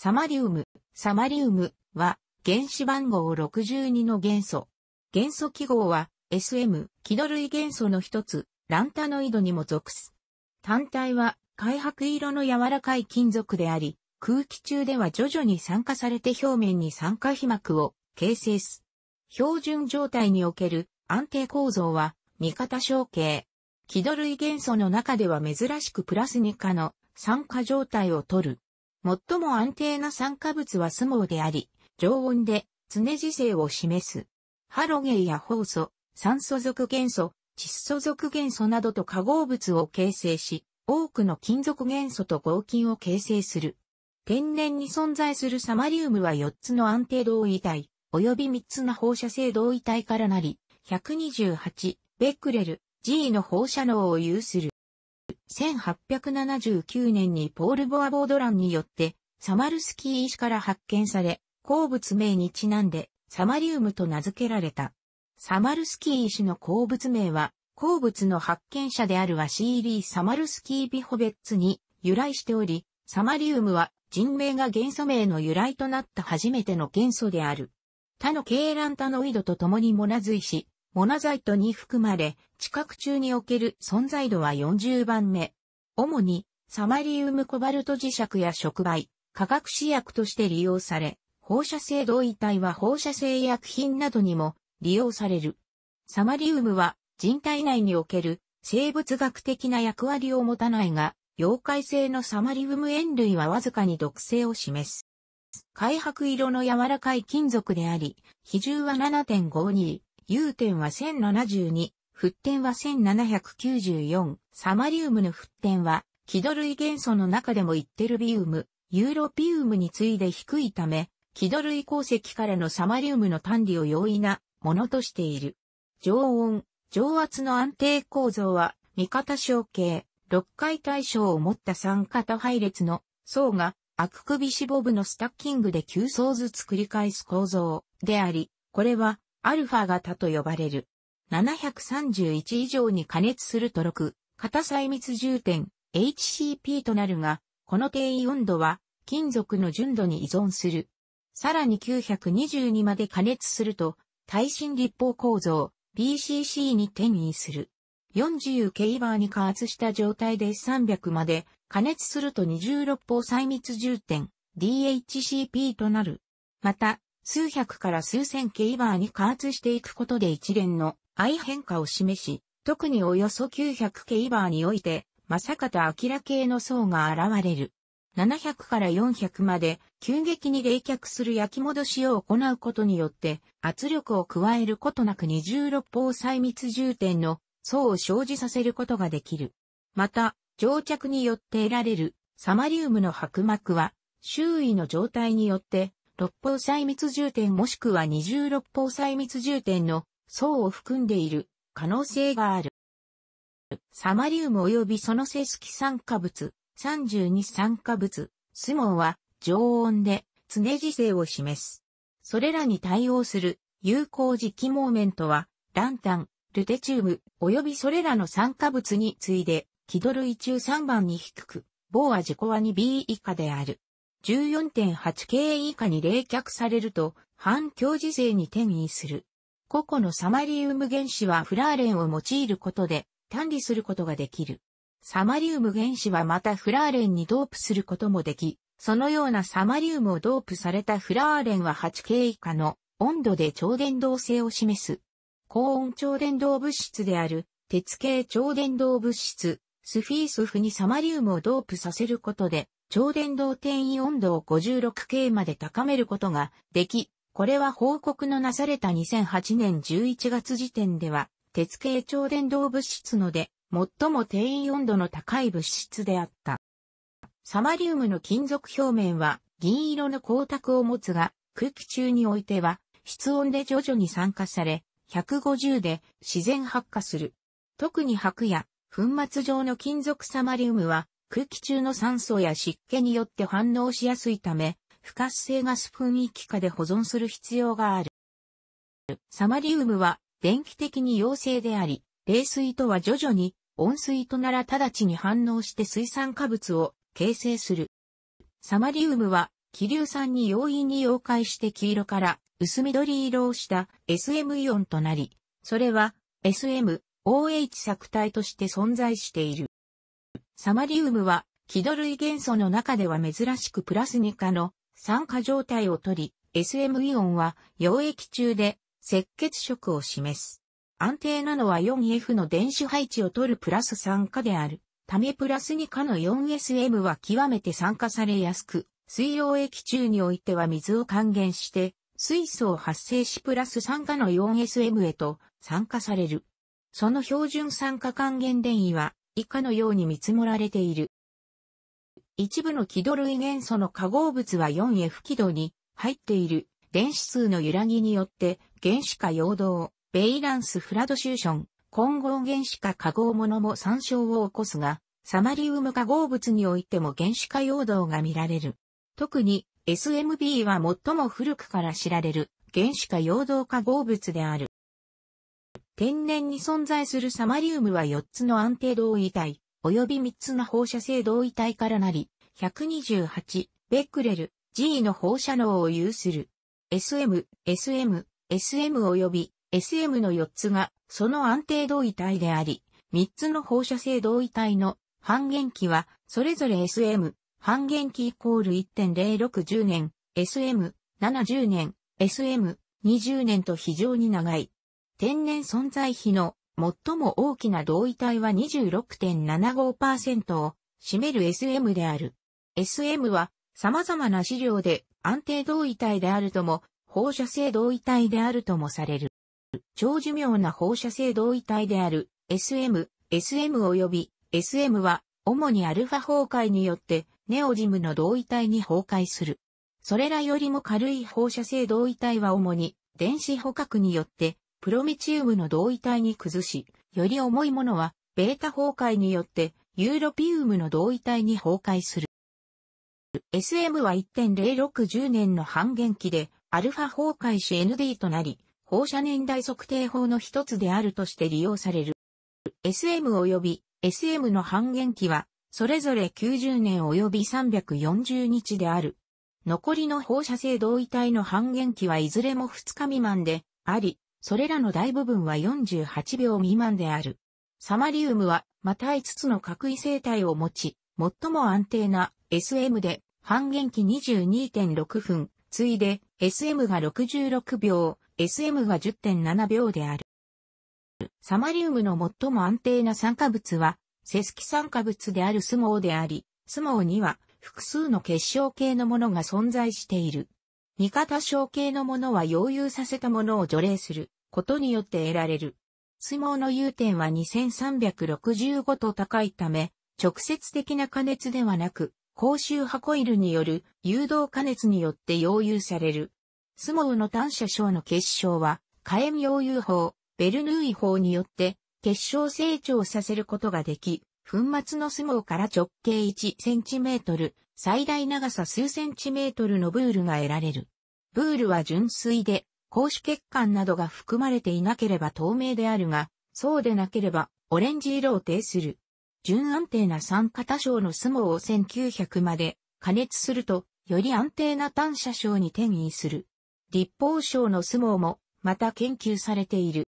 サマリウム、サマリウムは原子番号62の元素。元素記号は SM、気度類元素の一つ、ランタノイドにも属す。単体は開白色の柔らかい金属であり、空気中では徐々に酸化されて表面に酸化皮膜を形成す。標準状態における安定構造は味方象形。気度類元素の中では珍しくプラス2化の酸化状態をとる。最も安定な酸化物は相撲であり、常温で常時性を示す。ハロゲンやホウ素、酸素属元素、窒素属元素などと化合物を形成し、多くの金属元素と合金を形成する。天然に存在するサマリウムは4つの安定同位体、及び3つの放射性同位体からなり、128ベックレル G の放射能を有する。1879年にポール・ボアボードランによって、サマルスキー石から発見され、鉱物名にちなんで、サマリウムと名付けられた。サマルスキー石の鉱物名は、鉱物の発見者であるワシーリー・サマルスキー・ビホベッツに由来しており、サマリウムは人名が元素名の由来となった初めての元素である。他のケーランタノイドと共にモナズ石、モナザイトに含まれ、地殻中における存在度は40番目。主に、サマリウムコバルト磁石や触媒、化学試薬として利用され、放射性同位体は放射性医薬品などにも利用される。サマリウムは人体内における生物学的な役割を持たないが、溶解性のサマリウム塩類はわずかに毒性を示す。開白色の柔らかい金属であり、比重は7.52。融点は1072、沸点は1794、サマリウムの沸点は、気度類元素の中でもイッテルビウム、ユーロピウムに次いで低いため、気度類鉱石からのサマリウムの単理を容易なものとしている。常温、常圧の安定構造は、味方小径、6回対象を持った三型配列の層が、アク首ボブのスタッキングで9層ずつ繰り返す構造であり、これはアルファ型と呼ばれる。731以上に加熱すると6、硬細密充点、HCP となるが、この定位温度は金属の純度に依存する。さらに922まで加熱すると、耐震立方構造、BCC に転移する。40ケイバーに加圧した状態で300まで加熱すると26方細密充点 DHCP となる。また、数百から数千ケイバーに加圧していくことで一連の愛変化を示し、特におよそ900ケイバーにおいて、正方明系の層が現れる。700から400まで急激に冷却する焼き戻しを行うことによって圧力を加えることなく26方細密重点の層を生じさせることができる。また、蒸着によって得られるサマリウムの薄膜は周囲の状態によって六方細密重点もしくは二重六方細密重点の層を含んでいる可能性がある。サマリウム及びその正式酸化物、32酸化物、スモは常温で常時性を示す。それらに対応する有効磁気モーメントは、ランタン、ルテチウム、及びそれらの酸化物に次いで、気ド類中3番に低く、棒は自己は 2B 以下である。14.8K 以下に冷却されると、反共磁勢に転移する。個々のサマリウム原子はフラーレンを用いることで、単理することができる。サマリウム原子はまたフラーレンにドープすることもでき、そのようなサマリウムをドープされたフラーレンは 8K 以下の温度で超伝導性を示す。高温超伝導物質である鉄系超伝導物質スフィースフにサマリウムをドープさせることで、超電導転移温度を 56K まで高めることができ、これは報告のなされた2008年11月時点では、鉄系超電導物質ので、最も転移温度の高い物質であった。サマリウムの金属表面は銀色の光沢を持つが、空気中においては室温で徐々に酸化され、150で自然発火する。特に白や粉末状の金属サマリウムは空気中の酸素や湿気によって反応しやすいため、不活性ガス噴域下で保存する必要がある。サマリウムは電気的に陽性であり、冷水とは徐々に温水となら直ちに反応して水酸化物を形成する。サマリウムは気流酸に容易に溶解して黄色から薄緑色をした SM イオンとなり、それは SM OH 作体として存在している。サマリウムは、気土類元素の中では珍しくプラス2価の酸化状態をとり、SM イオンは溶液中で赤血色を示す。安定なのは 4F の電子配置を取るプラス酸化である。ためプラス2価の 4SM は極めて酸化されやすく、水溶液中においては水を還元して、水素を発生しプラス酸化の 4SM へと酸化される。その標準酸化還元電位は以下のように見積もられている。一部の気土類元素の化合物は 4F 気土に入っている電子数の揺らぎによって原子化陽動、ベイランスフラドシューション、混合原子化化合物も参照を起こすが、サマリウム化合物においても原子化陽動が見られる。特に SMB は最も古くから知られる原子化陽動化合物である。天然に存在するサマリウムは4つの安定同位体、及び3つの放射性同位体からなり、128、ベックレル、G の放射能を有する。SM、SM、SM 及び SM の4つが、その安定同位体であり、3つの放射性同位体の半減期は、それぞれ SM、半減期イコール1.0610年、SM、70年、SM、20年と非常に長い。天然存在比の最も大きな同位体は26.75%を占める SM である。SM は様々な資料で安定同位体であるとも放射性同位体であるともされる。超寿命な放射性同位体である SM、SM 及び SM は主にアルファ崩壊によってネオジムの同位体に崩壊する。それらよりも軽い放射性同位体は主に電子捕獲によってプロミチウムの同位体に崩し、より重いものは、ベータ崩壊によって、ユーロピウムの同位体に崩壊する。SM は1.0610年の半減期で、アルファ崩壊し ND となり、放射年代測定法の一つであるとして利用される。SM 及び SM の半減期は、それぞれ90年及び340日である。残りの放射性同位体の半減期はいずれも2日未満であり、それらの大部分は48秒未満である。サマリウムは、また5つの核異性体を持ち、最も安定な SM で半減期22.6分、ついで SM が66秒、SM が10.7秒である。サマリウムの最も安定な酸化物は、セスキ酸化物であるスモウであり、スモウには複数の結晶系のものが存在している。味方小系のものは溶融させたものを除霊することによって得られる。相撲の融点は2365と高いため、直接的な加熱ではなく、高周波コイルによる誘導加熱によって溶融される。相撲の単射症の結晶は、火炎溶融法、ベルヌーイ法によって結晶成長させることができ、粉末の相撲から直径1トル、最大長さ数センチメートルのブールが得られる。ブールは純粋で、高子血管などが含まれていなければ透明であるが、そうでなければオレンジ色を呈する。純安定な酸化多少のスモを1900まで加熱すると、より安定な単射症に転移する。立方症のスモもまた研究されている。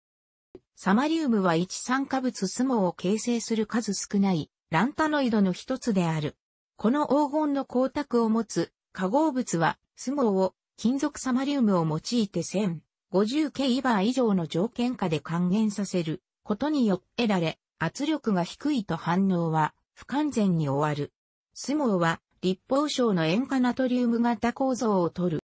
サマリウムは一酸化物スモを形成する数少ないランタノイドの一つである。この黄金の光沢を持つ化合物は、スモを金属サマリウムを用いて 1050K イバー以上の条件下で還元させることによって得られ、圧力が低いと反応は不完全に終わる。スモは立方症の塩化ナトリウム型構造を取る。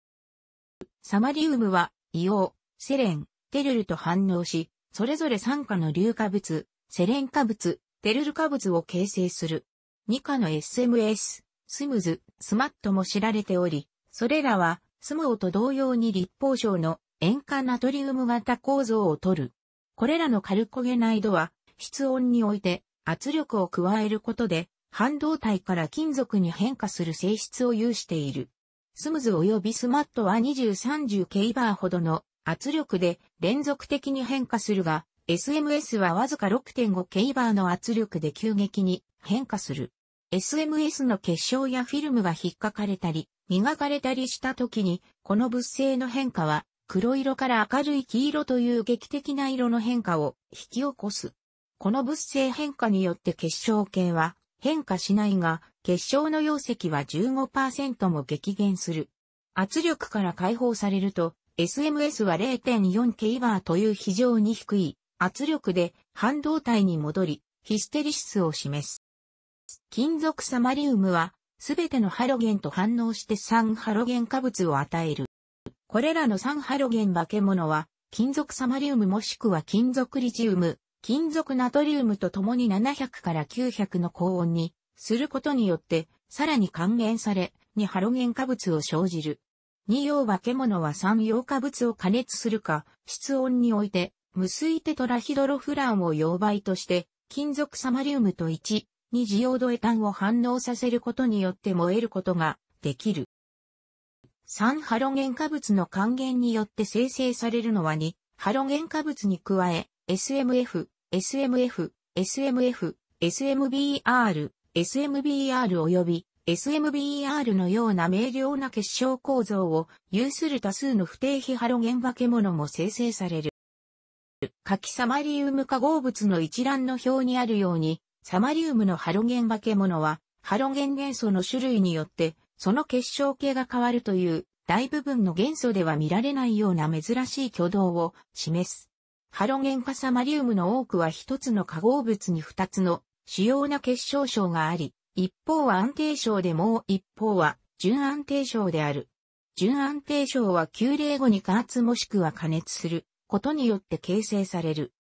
サマリウムは硫黄、セレン、テルルと反応し、それぞれ酸化の硫化物、セレン化物、テルル化物を形成する。2価の SMS、スムズ、スマットも知られており、それらは、スモーと同様に立方症の塩化ナトリウム型構造をとる。これらの軽コゲナイドは、室温において圧力を加えることで、半導体から金属に変化する性質を有している。スムズ及びスマットは2030ケイバーほどの圧力で連続的に変化するが、SMS はわずか6.5ケイバーの圧力で急激に変化する。SMS の結晶やフィルムが引っかかれたり、磨かれたりした時に、この物性の変化は、黒色から明るい黄色という劇的な色の変化を引き起こす。この物性変化によって結晶系は変化しないが、結晶の容積は15%も激減する。圧力から解放されると、SMS は0 4 k ーという非常に低い圧力で半導体に戻り、ヒステリシスを示す。金属サマリウムは、すべてのハロゲンと反応して酸ハロゲン化物を与える。これらの酸ハロゲン化け物は、金属サマリウムもしくは金属リチウム、金属ナトリウムと共に700から900の高温にすることによって、さらに還元され、2ハロゲン化物を生じる。二用化け物は3用化物を加熱するか、室温において、無水テトラヒドロフランを溶媒として、金属サマリウムと1、にジオードエタンを反応させることによって燃えることができる。三ハロゲン化物の還元によって生成されるのは2ハロゲン化物に加え SMF、SMF、SMF、SMBR、SMBR 及び SMBR のような明瞭な結晶構造を有する多数の不定比ハロゲン化け物も生成される。カキサマリウム化合物の一覧の表にあるように、サマリウムのハロゲン化け物は、ハロゲン元素の種類によって、その結晶系が変わるという、大部分の元素では見られないような珍しい挙動を示す。ハロゲン化サマリウムの多くは一つの化合物に二つの主要な結晶症があり、一方は安定症でもう一方は純安定症である。純安定症は急冷後に加圧もしくは加熱することによって形成される。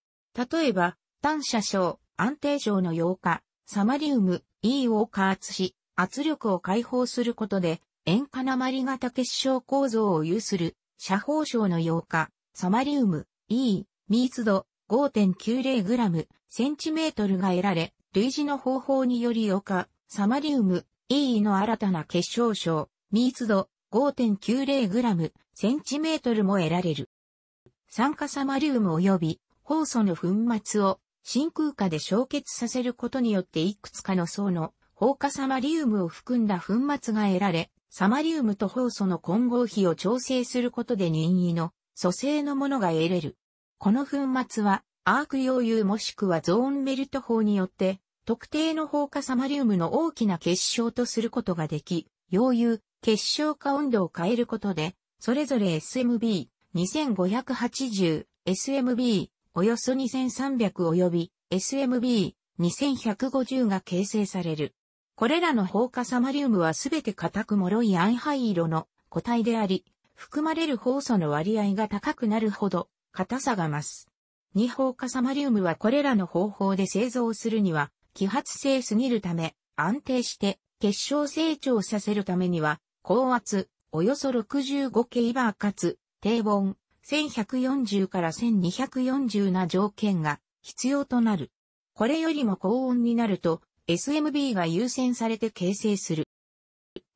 例えば、単射症、安定症の8日、サマリウム E を加圧し、圧力を解放することで、塩化鉛型結晶構造を有する、斜方症の8日、サマリウム E 密度 5.90g センチメートルが得られ、類似の方法により8日、サマリウム E の新たな結晶症、密度 5.90g センチメートルも得られる。酸化サマリウム及び酵素の粉末を真空化で焼結させることによっていくつかの層の放火サマリウムを含んだ粉末が得られ、サマリウムと放素の混合比を調整することで任意の組成のものが得れる。この粉末は、アーク溶融もしくはゾーンメルト法によって、特定の放火サマリウムの大きな結晶とすることができ、溶融、結晶化温度を変えることで、それぞれ SMB2580、SMB およそ2300及び SMB2150 が形成される。これらの放火サマリウムはすべて硬く脆い暗灰色の固体であり、含まれる酵素の割合が高くなるほど硬さが増す。二放火サマリウムはこれらの方法で製造するには、揮発性すぎるため、安定して結晶成長させるためには、高圧、およそ65ケイバーかつ、低温、1140から1240な条件が必要となる。これよりも高温になると SMB が優先されて形成する。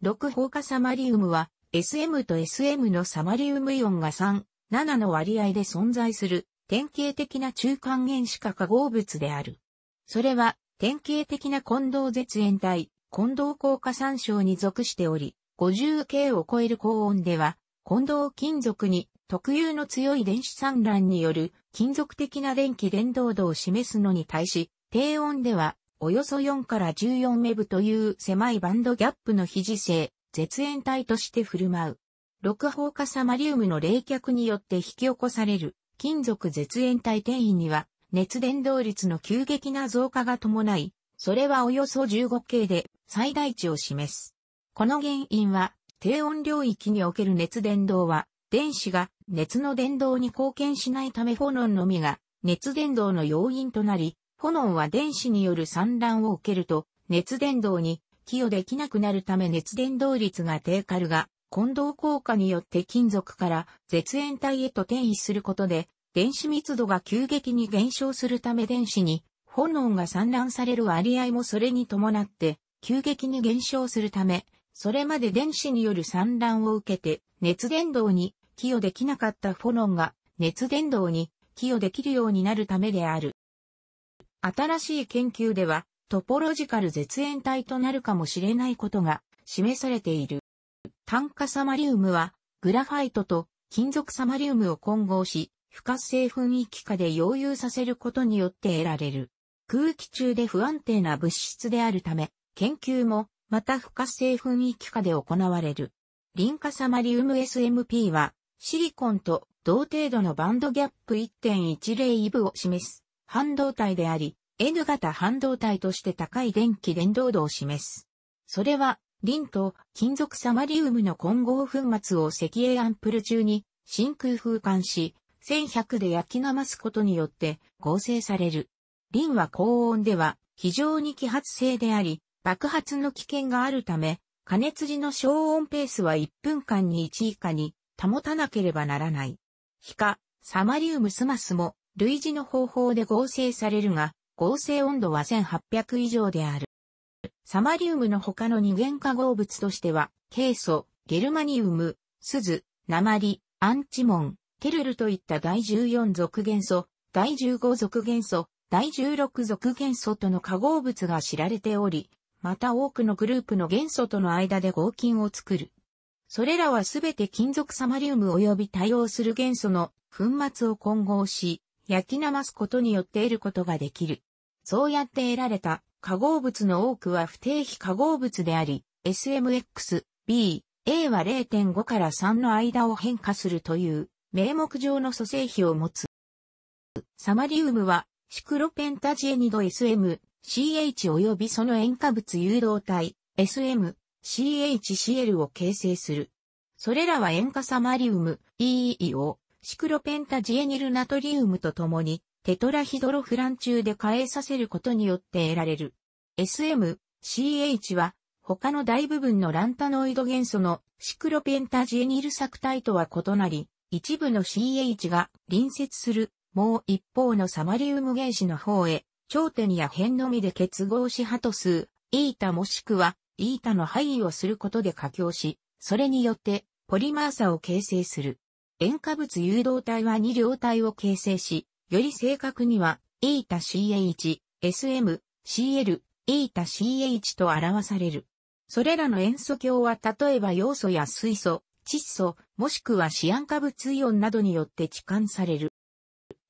6放化サマリウムは SM と SM のサマリウムイオンが3、7の割合で存在する典型的な中間原子化化合物である。それは典型的な混同絶縁体、混同硬化酸症に属しており、50K を超える高温では、混同金属に特有の強い電子散乱による金属的な電気伝導度を示すのに対し、低温ではおよそ4から14メブという狭いバンドギャップの非磁性、絶縁体として振る舞う。六方化サマリウムの冷却によって引き起こされる金属絶縁体転移には熱伝導率の急激な増加が伴い、それはおよそ15系で最大値を示す。この原因は低温領域における熱伝導は電子が熱の伝導に貢献しないため炎のみが熱伝導の要因となり、炎は電子による散乱を受けると熱伝導に寄与できなくなるため熱伝導率が低下るが、混同効果によって金属から絶縁体へと転移することで、電子密度が急激に減少するため電子に炎が散乱される割合もそれに伴って急激に減少するため、それまで電子による散乱を受けて熱伝導に寄与できなかったフォノンが熱伝導に寄与できるようになるためである。新しい研究では、トポロジカル絶縁体となるかもしれないことが示されている。炭化サマリウムは、グラファイトと金属サマリウムを混合し、不活性雰囲気化で溶融させることによって得られる。空気中で不安定な物質であるため、研究も、また不活性雰囲気化で行われる。リン化サマリウム SMP は、シリコンと同程度のバンドギャップ1.10イブを示す半導体であり、N 型半導体として高い電気伝導度を示す。それは、リンと金属サマリウムの混合粉末を石英アンプル中に真空風管し、1100で焼きなますことによって合成される。リンは高温では非常に揮発性であり、爆発の危険があるため、加熱時の消音ペースは1分間に1以下に保たなければならない。皮下、サマリウムスマスも類似の方法で合成されるが、合成温度は1800以上である。サマリウムの他の二元化合物としては、ケイ素、ゲルマニウム、スマ鉛、アンチモン、テルルといった第14属元素、第15属元素、第16属元素との化合物が知られており、また多くのグループの元素との間で合金を作るそれらはすべて金属サマリウム及び対応する元素の粉末を混合し、焼きなますことによって得ることができる。そうやって得られた化合物の多くは不定非化合物であり、SMX、B、A は0.5から3の間を変化するという名目上の組成比を持つ。サマリウムはシクロペンタジエニド SM、CH 及びその塩化物誘導体、SM、CHCl を形成する。それらは塩化サマリウム EE をシクロペンタジエニルナトリウムとともにテトラヒドロフラン中で加えさせることによって得られる。SM、CH は他の大部分のランタノイド元素のシクロペンタジエニル作体とは異なり、一部の CH が隣接するもう一方のサマリウム原子の方へ、頂点や辺のみで結合し波と数、イータもしくはイータの配位をすることで可供し、それによってポリマーサを形成する。塩化物誘導体は2両体を形成し、より正確には、イータ CH、SM、CL、イータ CH と表される。それらの塩素鏡は例えば要素や水素、窒素、もしくはシアン化物イオンなどによって置換される。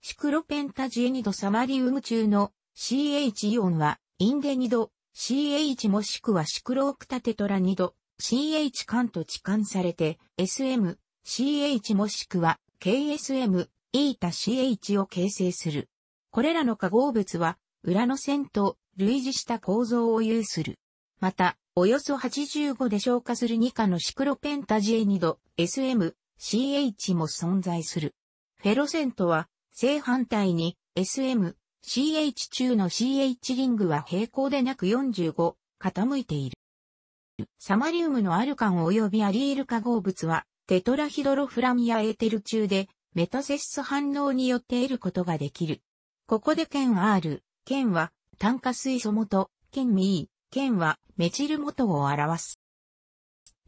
シクロペンタジエニドサマリウム中の CH イオンはインデニド CH もしくはシクロオクタテトラニド、CH 間と置換されて、SM、CH もしくは KSM、イータ CH を形成する。これらの化合物は、裏の線と類似した構造を有する。また、およそ85で消化する2価のシクロペンタジエニド、SM、CH も存在する。フェロセントは、正反対に SM、CH 中の CH リングは平行でなく45、傾いている。サマリウムのアルカン及びアリール化合物は、テトラヒドロフラミアエーテル中で、メタセス反応によって得ることができる。ここで県 R、県は、炭化水素元、県 E、県は、メチル元を表す。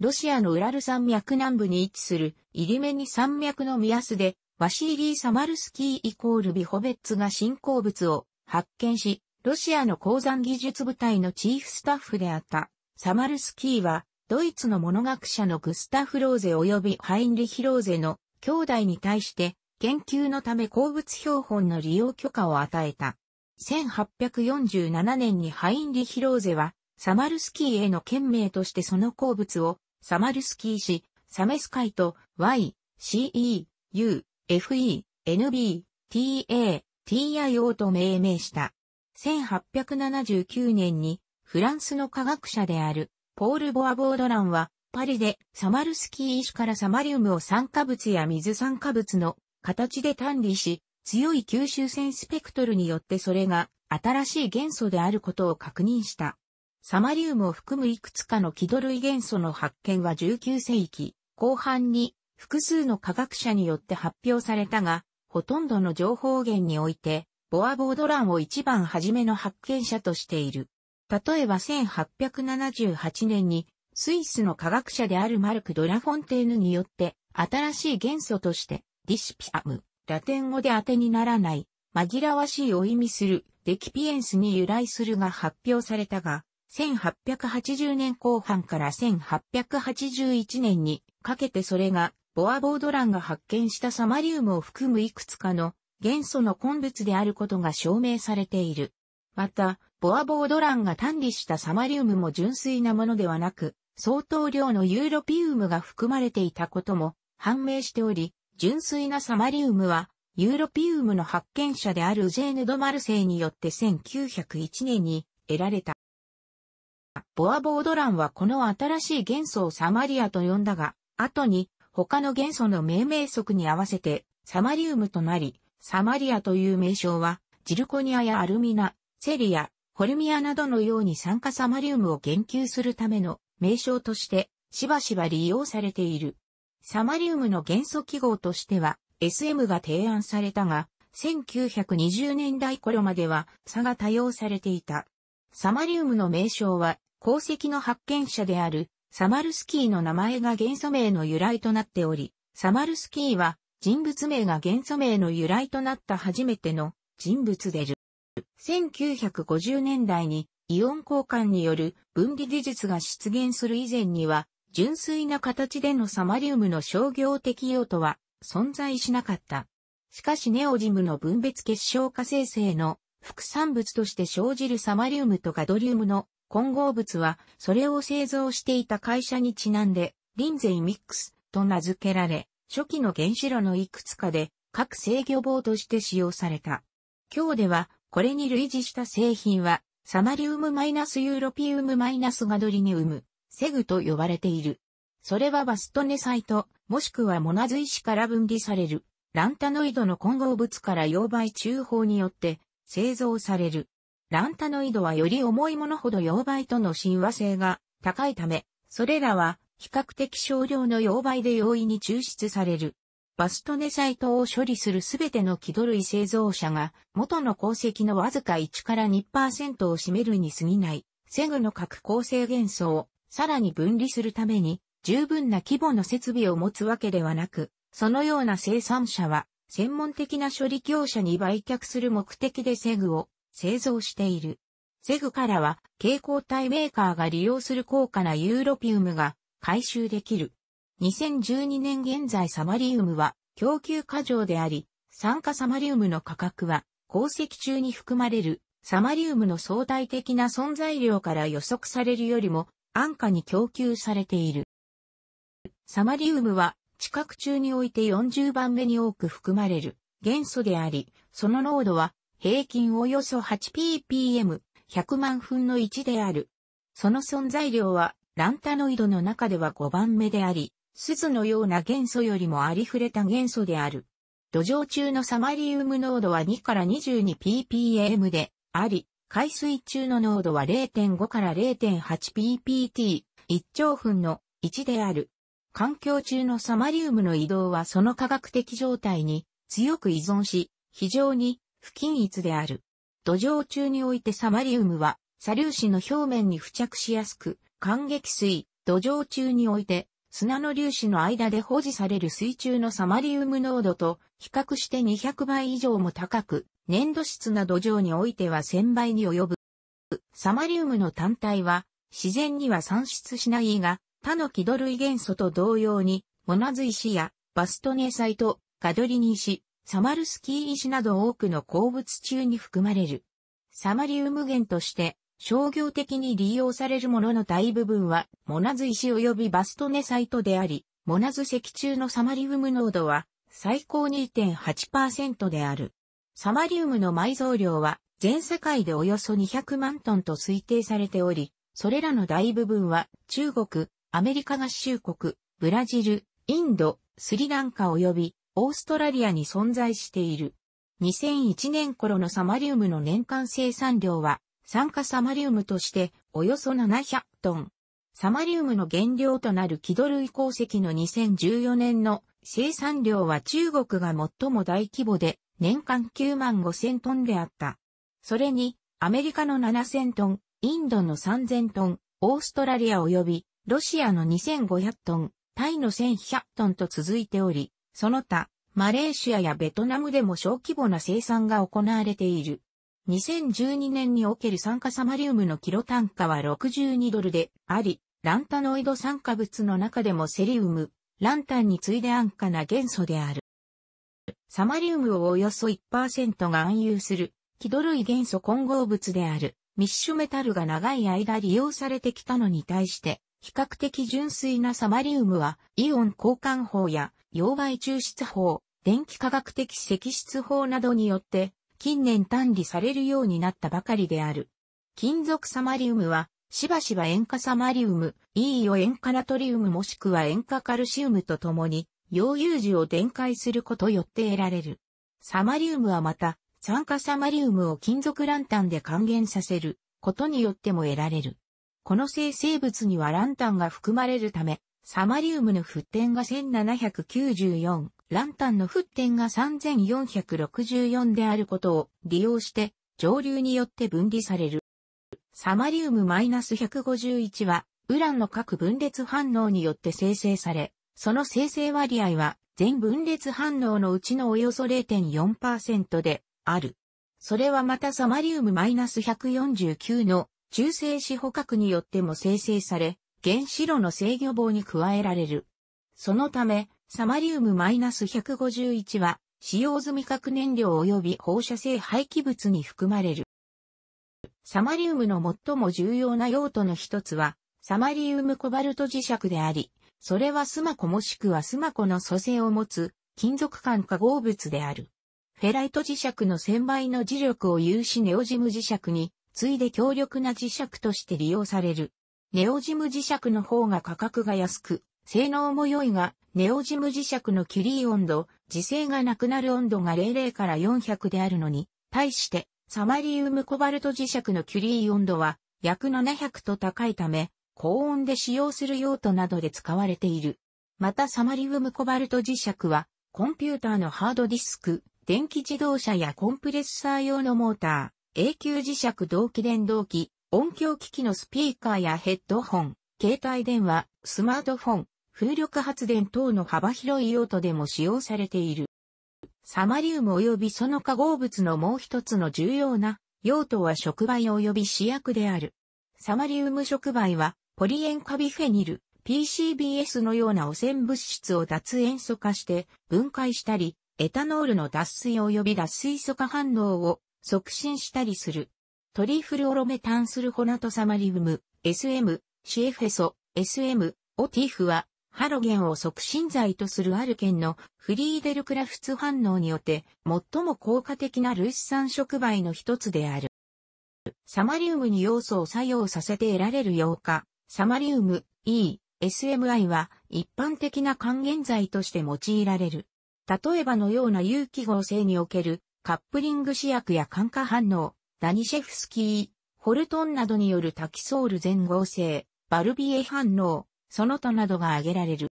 ロシアのウラル山脈南部に位置するイリメニ山脈の目安でワシーリー・サマルスキーイコールビホベッツが新鉱物を発見し、ロシアの鉱山技術部隊のチーフスタッフであった。サマルスキーは、ドイツの物学者のグスタフ・ローゼ及びハインリヒ・ローゼの兄弟に対して、研究のため鉱物標本の利用許可を与えた。1847年にハインリヒ・ローゼは、サマルスキーへの懸名としてその鉱物を、サマルスキー氏、サメスカイと Y、CE、U、FE、NB、TA、TIO と命名した。1879年にフランスの科学者であるポール・ボアボードランはパリでサマルスキー医師からサマリウムを酸化物や水酸化物の形で単理し強い吸収線スペクトルによってそれが新しい元素であることを確認した。サマリウムを含むいくつかの気土類元素の発見は19世紀後半に複数の科学者によって発表されたが、ほとんどの情報源において、ボアボード欄を一番初めの発見者としている。例えば1878年に、スイスの科学者であるマルク・ドラフォンテーヌによって、新しい元素として、ディシピアム、ラテン語で当てにならない、紛らわしいを意味する、デキピエンスに由来するが発表されたが、1880年後半から1881年にかけてそれがボアボードランが発見したサマリウムを含むいくつかの元素の根物であることが証明されている。また、ボアボードランが単理したサマリウムも純粋なものではなく、相当量のユーロピウムが含まれていたことも判明しており、純粋なサマリウムは、ユーロピウムの発見者であるジェーヌ・ド・マルセイによって1901年に得られた。ボアボードランはこの新しい元素をサマリアと呼んだが、後に他の元素の命名則に合わせてサマリウムとなり、サマリアという名称は、ジルコニアやアルミナ、セリア、ホルミアなどのように酸化サマリウムを言及するための名称としてしばしば利用されている。サマリウムの元素記号としては SM が提案されたが、1920年代頃までは差が多用されていた。サマリウムの名称は鉱石の発見者であるサマルスキーの名前が元素名の由来となっており、サマルスキーは人物名が元素名の由来となった初めての人物である。1950年代にイオン交換による分離技術が出現する以前には、純粋な形でのサマリウムの商業的用途は存在しなかった。しかしネオジムの分別結晶化生成の副産物として生じるサマリウムとガドリウムの混合物は、それを製造していた会社にちなんで、リンゼイミックスと名付けられ、初期の原子炉のいくつかで、各制御棒として使用された。今日では、これに類似した製品は、サマリウムマイナスユーロピウムマイナスガドリニウム、セグと呼ばれている。それはバストネサイト、もしくはモナズ石から分離される、ランタノイドの混合物から溶媒中法によって製造される。ランタノイドはより重いものほど溶媒との親和性が高いため、それらは比較的少量の溶媒で容易に抽出される。バストネサイトを処理するすべての気取類製造者が元の鉱石のわずか1から2%を占めるに過ぎない、セグの核構成元素をさらに分離するために十分な規模の設備を持つわけではなく、そのような生産者は専門的な処理業者に売却する目的でセグを製造している。セグからは蛍光体メーカーが利用する高価なユーロピウムが回収できる。2012年現在サマリウムは供給過剰であり、酸化サマリウムの価格は鉱石中に含まれるサマリウムの相対的な存在量から予測されるよりも安価に供給されている。サマリウムは地殻中において40番目に多く含まれる元素であり、その濃度は平均およそ 8ppm、100万分の1である。その存在量は、ランタノイドの中では5番目であり、鈴のような元素よりもありふれた元素である。土壌中のサマリウム濃度は2から 22ppm であり、海水中の濃度は0.5から 0.8ppt、一兆分の1である。環境中のサマリウムの移動はその科学的状態に強く依存し、非常に不均一である。土壌中においてサマリウムは、砂粒子の表面に付着しやすく、感激水、土壌中において、砂の粒子の間で保持される水中のサマリウム濃度と比較して200倍以上も高く、粘土質な土壌においては1000倍に及ぶ。サマリウムの単体は、自然には産出しないが、他の気土類元素と同様に、モナズ石やバストネサイト、ガドリニ石、サマルスキー石など多くの鉱物中に含まれる。サマリウム源として商業的に利用されるものの大部分はモナズ石及びバストネサイトであり、モナズ石中のサマリウム濃度は最高2.8%である。サマリウムの埋蔵量は全世界でおよそ200万トンと推定されており、それらの大部分は中国、アメリカ合衆国、ブラジル、インド、スリランカ及びオーストラリアに存在している。2001年頃のサマリウムの年間生産量は、酸化サマリウムとしておよそ700トン。サマリウムの原料となる気土類鉱石の2014年の生産量は中国が最も大規模で年間9万5000トンであった。それにアメリカの7000トン、インドの3000トン、オーストラリア及びロシアの2500トン、タイの1100トンと続いており、その他、マレーシアやベトナムでも小規模な生産が行われている。2012年における酸化サマリウムのキロ単価は62ドルであり、ランタノイド酸化物の中でもセリウム、ランタンに次いで安価な元素である。サマリウムをおよそ1%が暗有する、気度類元素混合物である、ミッシュメタルが長い間利用されてきたのに対して、比較的純粋なサマリウムは、イオン交換法や溶媒抽出法、電気化学的析出法などによって、近年単理されるようになったばかりである。金属サマリウムは、しばしば塩化サマリウム、いいよ塩化ナトリウムもしくは塩化カルシウムと共に、溶融時を電解することよって得られる。サマリウムはまた、酸化サマリウムを金属ランタンで還元させることによっても得られる。この生成物にはランタンが含まれるため、サマリウムの沸点が1794、ランタンの沸点が3464であることを利用して上流によって分離される。サマリウム -151 はウランの各分裂反応によって生成され、その生成割合は全分裂反応のうちのおよそ0.4%である。それはまたサマリウム -149 の中性子捕獲によっても生成され、原子炉の制御棒に加えられる。そのため、サマリウム -151 は、使用済み核燃料及び放射性廃棄物に含まれる。サマリウムの最も重要な用途の一つは、サマリウムコバルト磁石であり、それはスマコもしくはスマコの組成を持つ金属間化合物である。フェライト磁石の1000倍の磁力を有しネオジム磁石に、次いで強力な磁石として利用される。ネオジム磁石の方が価格が安く、性能も良いが、ネオジム磁石のキリー温度、磁性がなくなる温度が00から400であるのに、対して、サマリウムコバルト磁石のキュリー温度は約700と高いため、高温で使用する用途などで使われている。またサマリウムコバルト磁石は、コンピューターのハードディスク、電気自動車やコンプレッサー用のモーター、永久磁石同期電動機、音響機器のスピーカーやヘッドホン、携帯電話、スマートフォン、風力発電等の幅広い用途でも使用されている。サマリウム及びその化合物のもう一つの重要な用途は触媒及び試薬である。サマリウム触媒はポリ塩化ビフェニル、PCBS のような汚染物質を脱塩素化して分解したり、エタノールの脱水及び脱水素化反応を促進したりするトリフルオロメタンスルホナトサマリウム、SM、シエフェソ、SM、オティフは、ハロゲンを促進剤とするアルケンのフリーデルクラフツ反応によって最も効果的な類似酸触媒の一つである。サマリウムに要素を作用させて得られる溶化、サマリウム E、SMI は一般的な還元剤として用いられる。例えばのような有機合成におけるカップリング試薬や感化反応、ダニシェフスキー、ホルトンなどによるタキソール全合成、バルビエ反応、その他などが挙げられる。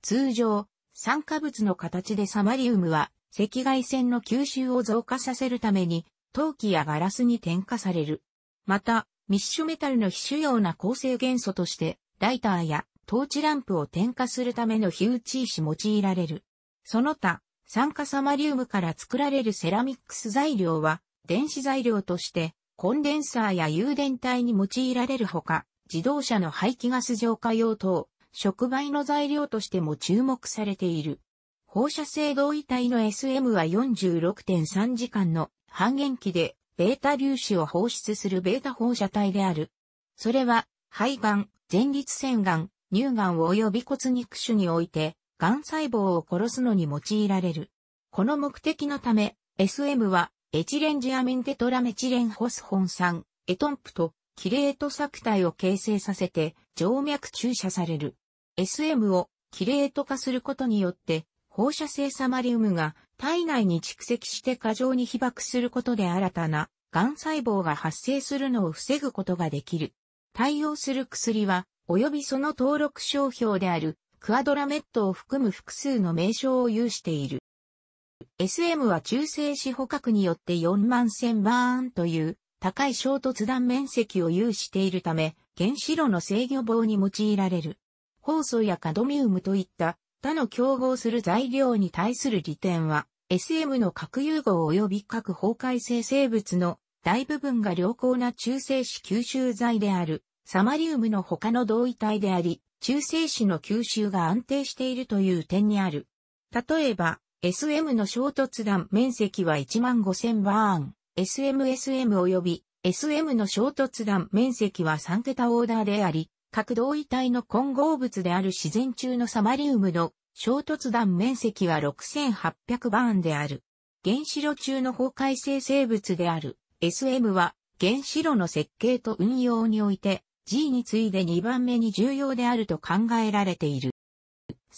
通常、酸化物の形でサマリウムは赤外線の吸収を増加させるために陶器やガラスに添加される。また、ミッシュメタルの非主要な構成元素としてライターやトーチランプを添加するための火打ち石用いられる。その他、酸化サマリウムから作られるセラミックス材料は電子材料として、コンデンサーや誘電体に用いられるほか、自動車の排気ガス浄化用等、触媒の材料としても注目されている。放射性同位体の SM は46.3時間の半減期で、ベータ粒子を放出するベータ放射体である。それは、肺がん、前立腺がん、乳がん及び骨肉腫において、がん細胞を殺すのに用いられる。この目的のため、SM はエチレンジアミンテトラメチレンホスホン酸、エトンプと、キレート作体を形成させて、静脈注射される。SM をキレート化することによって、放射性サマリウムが体内に蓄積して過剰に被爆することで新たな、癌細胞が発生するのを防ぐことができる。対応する薬は、及びその登録商標である、クアドラメットを含む複数の名称を有している。SM は中性子捕獲によって4万1000バーンという高い衝突断面積を有しているため、原子炉の制御棒に用いられる。ホウ素やカドミウムといった他の競合する材料に対する利点は、SM の核融合及び核崩壊性生物の大部分が良好な中性子吸収剤であるサマリウムの他の同位体であり、中性子の吸収が安定しているという点にある。例えば、SM の衝突弾面積は1万5000バーン、SMSM 及び SM の衝突弾面積は3桁オーダーであり、各同位体の混合物である自然中のサマリウムの衝突弾面積は6800バーンである。原子炉中の崩壊性生物である SM は原子炉の設計と運用において G に次いで2番目に重要であると考えられている。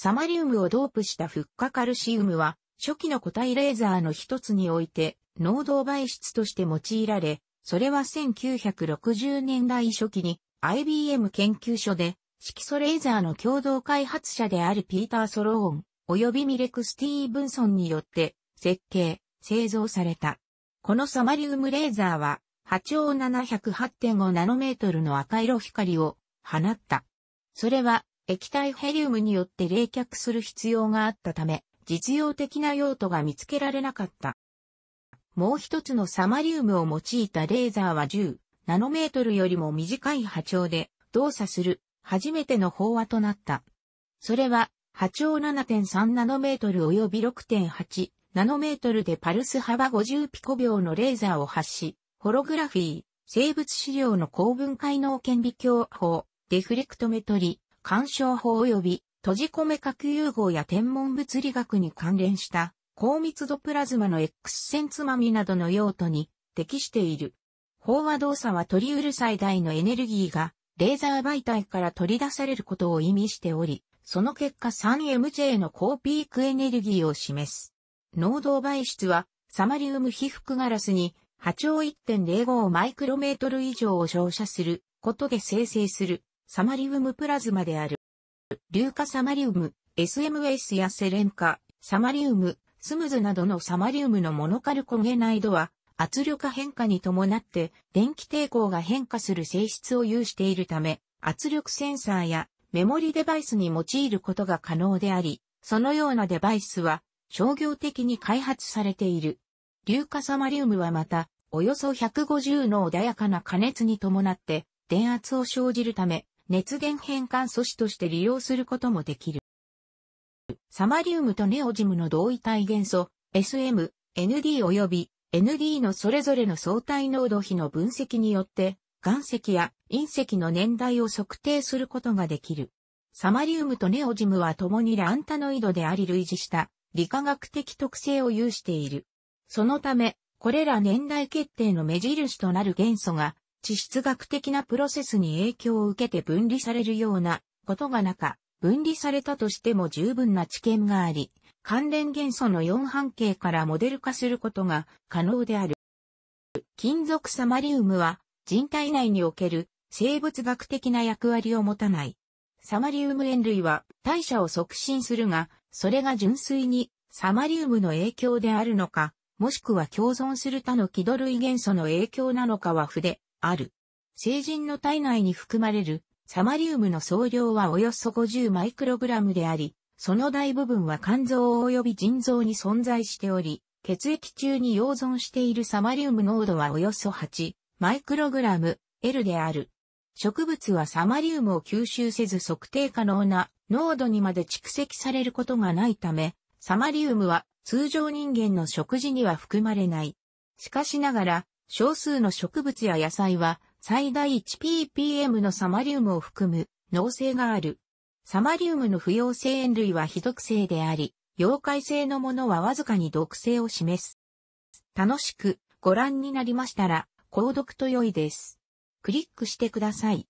サマリウムをドープしたフッ化カルシウムは、初期の固体レーザーの一つにおいて、濃度媒質として用いられ、それは1960年代初期に IBM 研究所で色素レーザーの共同開発者であるピーター・ソローン及びミレク・スティーブンソンによって設計、製造された。このサマリウムレーザーは波長708.5ナノメートルの赤色光を放った。それは液体ヘリウムによって冷却する必要があったため、実用的な用途が見つけられなかった。もう一つのサマリウムを用いたレーザーは10ナノメートルよりも短い波長で動作する初めての飽和となった。それは波長7.3ナノメートル及び6.8ナノメートルでパルス幅50ピコ秒のレーザーを発し、ホログラフィー、生物資料の高分解能顕微鏡法、デフレクトメトリ、干渉法及び閉じ込め核融合や天文物理学に関連した高密度プラズマの X 線つまみなどの用途に適している。飽和動作は取り得る最大のエネルギーがレーザー媒体から取り出されることを意味しており、その結果 3MJ の高ピークエネルギーを示す。濃度媒質はサマリウム被覆ガラスに波長1.05マイクロメートル以上を照射することで生成するサマリウムプラズマである。硫化サマリウム、SMS やセレン化、サマリウム、スムズなどのサマリウムのモノカルコゲナイドは、圧力変化に伴って電気抵抗が変化する性質を有しているため、圧力センサーやメモリデバイスに用いることが可能であり、そのようなデバイスは商業的に開発されている。硫化サマリウムはまた、およそ150の穏やかな加熱に伴って電圧を生じるため、熱源変換素子として利用することもできる。サマリウムとネオジムの同位体元素、SM、ND 及び ND のそれぞれの相対濃度比の分析によって、岩石や隕石の年代を測定することができる。サマリウムとネオジムは共にランタノイドであり類似した理化学的特性を有している。そのため、これら年代決定の目印となる元素が地質学的なプロセスに影響を受けて分離されるようなことがなか、分離されたとしても十分な知見があり、関連元素の4半径からモデル化することが可能である。金属サマリウムは人体内における生物学的な役割を持たない。サマリウム塩類は代謝を促進するが、それが純粋にサマリウムの影響であるのか、もしくは共存する他の気土類元素の影響なのかは筆。ある。成人の体内に含まれるサマリウムの総量はおよそ50マイクログラムであり、その大部分は肝臓及び腎臓に存在しており、血液中に溶存しているサマリウム濃度はおよそ8マイクログラム L である。植物はサマリウムを吸収せず測定可能な濃度にまで蓄積されることがないため、サマリウムは通常人間の食事には含まれない。しかしながら、少数の植物や野菜は最大 1ppm のサマリウムを含む脳性がある。サマリウムの不要性塩類は非毒性であり、溶解性のものはわずかに毒性を示す。楽しくご覧になりましたら、購読と良いです。クリックしてください。